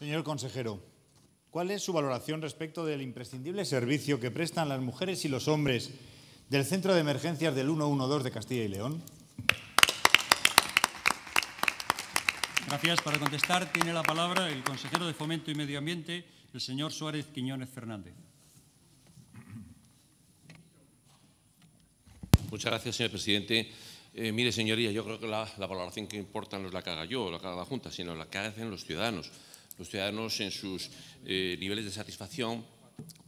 Señor consejero, ¿cuál es su valoración respecto del imprescindible servicio que prestan las mujeres y los hombres del Centro de Emergencias del 112 de Castilla y León? Gracias. Para contestar tiene la palabra el consejero de Fomento y Medio Ambiente, el señor Suárez Quiñones Fernández. Muchas gracias, señor presidente. Eh, mire, señoría, yo creo que la, la, valoración que importa no es la que haga yo o la que haga la Junta, sino la que hacen los ciudadanos los ciudadanos en sus eh, niveles de satisfacción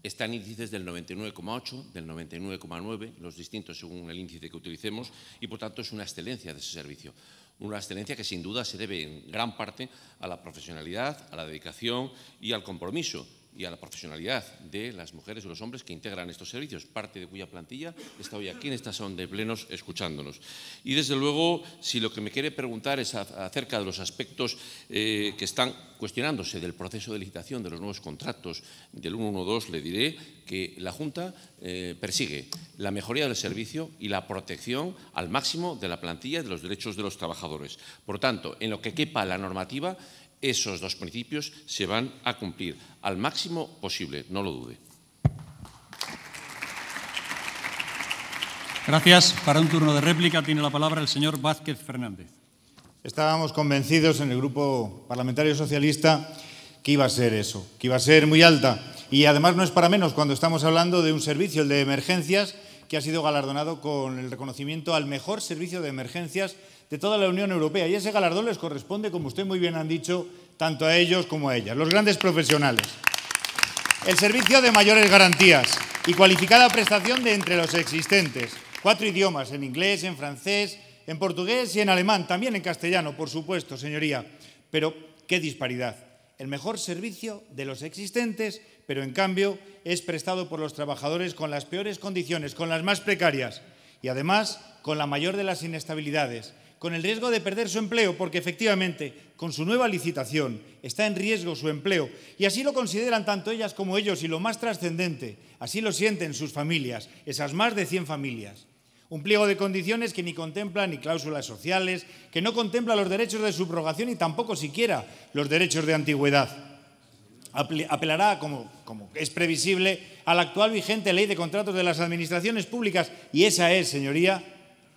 están índices del 99,8, del 99,9, los distintos según el índice que utilicemos, y por tanto es una excelencia de ese servicio. Una excelencia que sin duda se debe en gran parte a la profesionalidad, a la dedicación y al compromiso y a la profesionalidad de las mujeres y los hombres que integran estos servicios, parte de cuya plantilla está hoy aquí en esta sala de plenos escuchándonos. Y desde luego, si lo que me quiere preguntar es acerca de los aspectos eh, que están cuestionándose del proceso de licitación de los nuevos contratos del 112, le diré que la Junta eh, persigue la mejoría del servicio y la protección al máximo de la plantilla y de los derechos de los trabajadores. Por tanto, en lo que quepa la normativa, esos dos principios se van a cumplir al máximo posible, no lo dude. Gracias. Para un turno de réplica tiene la palabra el señor Vázquez Fernández. Estábamos convencidos en el Grupo Parlamentario Socialista que iba a ser eso, que iba a ser muy alta. Y además no es para menos cuando estamos hablando de un servicio, de emergencias, que ha sido galardonado con el reconocimiento al mejor servicio de emergencias de toda la Unión Europea. Y ese galardón les corresponde, como usted muy bien han dicho, tanto a ellos como a ellas, los grandes profesionales. El servicio de mayores garantías y cualificada prestación de entre los existentes. Cuatro idiomas, en inglés, en francés, en portugués y en alemán, también en castellano, por supuesto, señoría. Pero qué disparidad. El mejor servicio de los existentes, pero en cambio es prestado por los trabajadores con las peores condiciones, con las más precarias y además con la mayor de las inestabilidades, con el riesgo de perder su empleo porque efectivamente con su nueva licitación está en riesgo su empleo y así lo consideran tanto ellas como ellos y lo más trascendente, así lo sienten sus familias, esas más de 100 familias. Un pliego de condiciones que ni contempla ni cláusulas sociales, que no contempla los derechos de subrogación y tampoco siquiera los derechos de antigüedad apelará, como, como, es previsible, a la actual vigente ley de contratos de las administraciones públicas. Y esa es, señoría,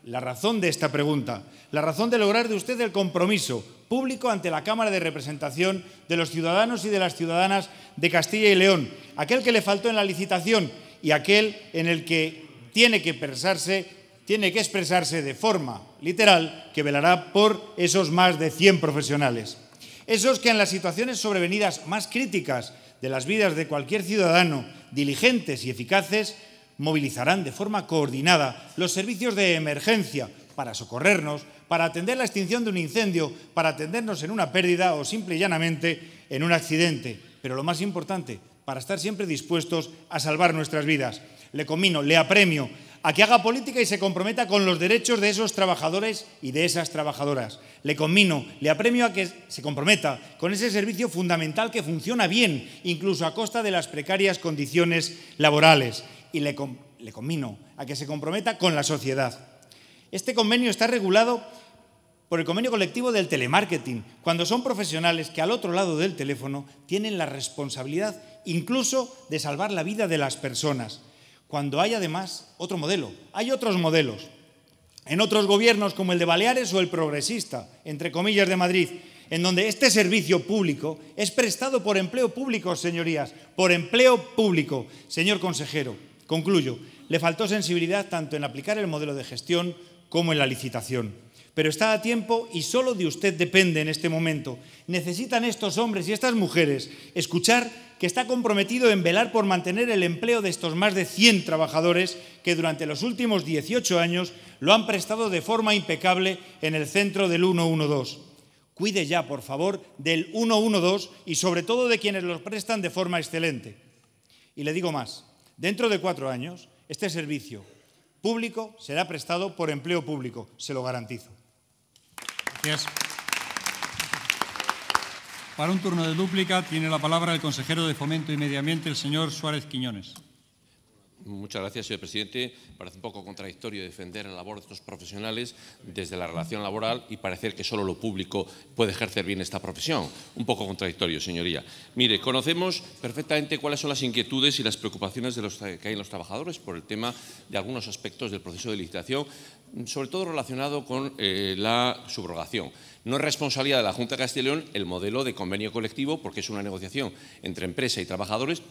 la razón de esta pregunta, la razón de lograr de usted el compromiso público ante la Cámara de Representación de los ciudadanos y de las ciudadanas de Castilla y León, aquel que le faltó en la licitación y aquel en el que tiene que expresarse, tiene que expresarse de forma literal que velará por esos más de 100 profesionales. Esos que en las situaciones sobrevenidas más críticas de las vidas de cualquier ciudadano, diligentes y eficaces, movilizarán de forma coordinada los servicios de emergencia para socorrernos, para atender la extinción de un incendio, para atendernos en una pérdida o simple y llanamente en un accidente. Pero lo más importante, para estar siempre dispuestos a salvar nuestras vidas. Le comino, le apremio a que haga política y se comprometa con los derechos de esos trabajadores y de esas trabajadoras. Le conmino, le apremio a que se comprometa con ese servicio fundamental que funciona bien, incluso a costa de las precarias condiciones laborales y le, com a que se comprometa con la sociedad. Este convenio está regulado por el convenio colectivo del telemarketing, cuando son profesionales que al otro lado del teléfono tienen la responsabilidad incluso de salvar la vida de las personas, cuando hay además otro modelo, hay otros modelos. En otros gobiernos como el de Baleares o el progresista, entre comillas, de Madrid, en donde este servicio público es prestado por empleo público, señorías, por empleo público, señor consejero. Concluyo, le faltó sensibilidad tanto en aplicar el modelo de gestión como en la licitación. Pero está a tiempo y solo de usted depende en este momento. Necesitan estos hombres y estas mujeres escuchar que está comprometido en velar por mantener el empleo de estos más de 100 trabajadores que durante los últimos 18 años lo han prestado de forma impecable en el centro del 112. Cuide ya, por favor, del 112 y sobre todo de quienes los prestan de forma excelente. Y le digo más, Dentro de cuatro años, este servicio público será prestado por empleo público, se lo garantizo. Gracias. Para un turno de dúplica tiene la palabra el consejero de Fomento y Medio Ambiente, el señor Suárez Quiñones. Muchas gracias, señor presidente. Parece un poco contradictorio defender la labor de estos profesionales desde la relación laboral y parecer que solo lo público puede ejercer bien esta profesión. Un poco contradictorio, señoría. Mire, conocemos perfectamente cuáles son las inquietudes y las preocupaciones de los que hay en los trabajadores por el tema de algunos aspectos del proceso de licitación, sobre todo relacionado con eh, la subrogación. No es responsabilidad de la Junta de Castilla y León el modelo de convenio colectivo porque es una negociación entre empresa y trabajadores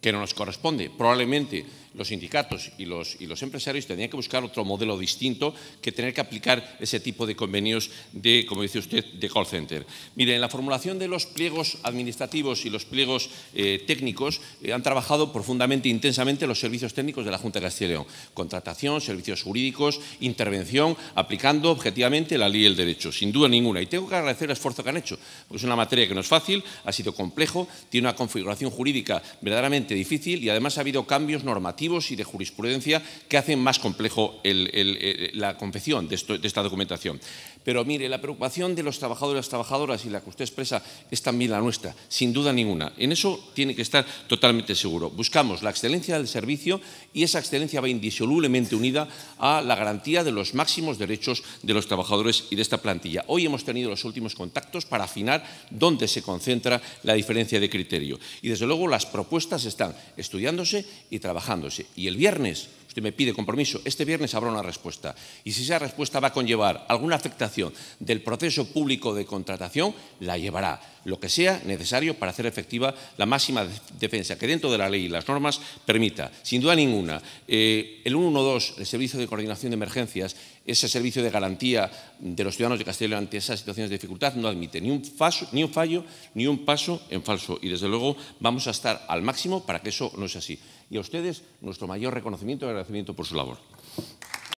que no nos corresponde. Probablemente los sindicatos y los, y los empresarios tendrían que buscar otro modelo distinto que tener que aplicar ese tipo de convenios de, como dice usted, de call center. Mire, en la formulación de los pliegos administrativos y los pliegos eh, técnicos eh, han trabajado profundamente, intensamente los servicios técnicos de la Junta de Castilla y León. Contratación, servicios jurídicos, intervención, aplicando objetivamente la ley y el derecho, sin duda ninguna. Y tengo que agradecer el esfuerzo que han hecho, porque es una materia que no es fácil, ha sido complejo, tiene una configuración jurídica verdaderamente difícil y además ha habido cambios normativos y de jurisprudencia que hacen más complejo eh, la confección de esta documentación. Pero mire, la preocupación de los trabajadores y las trabajadoras y la que usted expresa es también la nuestra, sin duda ninguna. En eso tiene que estar totalmente seguro. Buscamos la excelencia del servicio y esa excelencia va indisolublemente unida a la garantía de los máximos derechos de los trabajadores y de esta plantilla. Hoy hemos tenido los últimos contactos para afinar dónde se concentra la diferencia de criterio. Y desde luego las propuestas están estudiándose y trabajándose. Y el viernes, usted me pide compromiso, este viernes habrá una respuesta. Y si esa respuesta va a conllevar alguna afectación, del proceso público de contratación la llevará, lo que sea necesario para hacer efectiva la máxima defensa que dentro de la ley y las normas permita, sin duda ninguna. Eh, el 112, el Servicio de Coordinación de Emergencias, ese servicio de garantía de los ciudadanos de Castellón ante esas situaciones de dificultad no admite ni un fallo ni un paso en falso. Y desde luego vamos a estar al máximo para que eso no sea así. Y a ustedes nuestro mayor reconocimiento y agradecimiento por su labor.